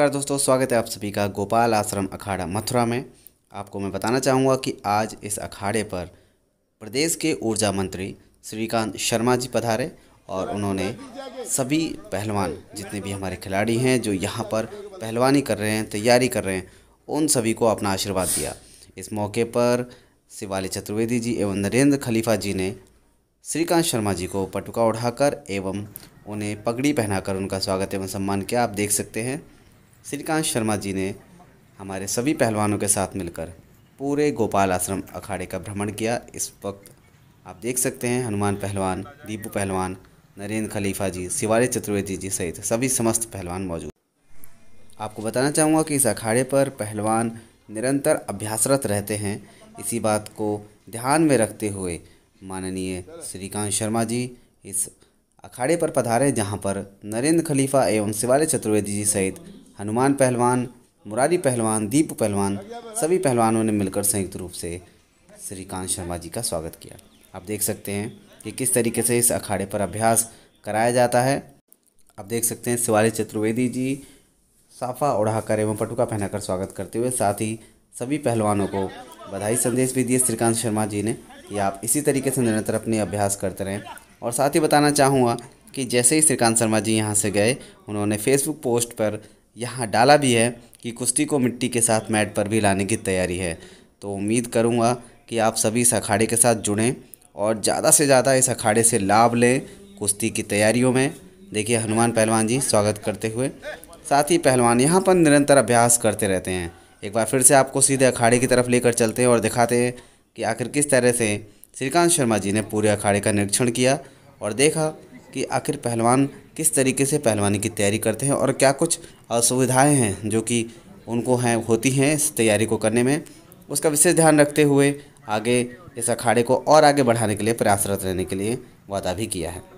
नमस्कार दोस्तों स्वागत है आप सभी का गोपाल आश्रम अखाड़ा मथुरा में आपको मैं बताना चाहूँगा कि आज इस अखाड़े पर प्रदेश के ऊर्जा मंत्री श्रीकांत शर्मा जी पधारे और उन्होंने सभी पहलवान जितने भी हमारे खिलाड़ी हैं जो यहाँ पर पहलवानी कर रहे हैं तैयारी कर रहे हैं उन सभी को अपना आशीर्वाद दिया इस मौके पर शिवाली चतुर्वेदी जी एवं नरेंद्र खलीफा जी ने श्रीकांत शर्मा जी को पटुका उठाकर एवं उन्हें पगड़ी पहनाकर उनका स्वागत एवं सम्मान किया आप देख सकते हैं श्रीकांत शर्मा जी ने हमारे सभी पहलवानों के साथ मिलकर पूरे गोपाल आश्रम अखाड़े का भ्रमण किया इस वक्त आप देख सकते हैं हनुमान पहलवान दीपू पहलवान नरेंद्र खलीफा जी शिवारी चतुर्वेदी जी सहित सभी समस्त पहलवान मौजूद आपको बताना चाहूँगा कि इस अखाड़े पर पहलवान निरंतर अभ्यासरत रहते हैं इसी बात को ध्यान में रखते हुए माननीय श्रीकांत शर्मा जी इस अखाड़े पर पधारे जहाँ पर नरेंद्र खलीफा एवं शिवालय चतुर्वेदी जी सहित हनुमान पहलवान मुरारी पहलवान दीप पहलवान सभी पहलवानों ने मिलकर संयुक्त रूप से श्रीकांत शर्मा जी का स्वागत किया आप देख सकते हैं कि किस तरीके से इस अखाड़े पर अभ्यास कराया जाता है आप देख सकते हैं शिवाली चतुर्वेदी जी साफा ओढ़ाकर एवं पटुका पहनाकर स्वागत करते हुए साथ ही सभी पहलवानों को बधाई संदेश भी दिए श्रीकांत शर्मा जी ने कि आप इसी तरीके से निरंतर अपने अभ्यास करते रहें और साथ ही बताना चाहूँगा कि जैसे ही श्रीकांत शर्मा जी यहाँ से गए उन्होंने फेसबुक पोस्ट पर यहाँ डाला भी है कि कुश्ती को मिट्टी के साथ मैट पर भी लाने की तैयारी है तो उम्मीद करूँगा कि आप सभी इस अखाड़े के साथ जुड़ें और ज़्यादा से ज़्यादा इस अखाड़े से लाभ लें कुश्ती की तैयारियों में देखिए हनुमान पहलवान जी स्वागत करते हुए साथ ही पहलवान यहाँ पर निरंतर अभ्यास करते रहते हैं एक बार फिर से आपको सीधे अखाड़े की तरफ लेकर चलते हैं और दिखाते हैं कि आखिर किस तरह से श्रीकांत शर्मा जी ने पूरे अखाड़े का निरीक्षण किया और देखा कि आखिर पहलवान किस तरीके से पहलवानी की तैयारी करते हैं और क्या कुछ असुविधाएँ हैं जो कि उनको हैं होती हैं इस तैयारी को करने में उसका विशेष ध्यान रखते हुए आगे इस अखाड़े को और आगे बढ़ाने के लिए प्रयासरत रहने के लिए वादा भी किया है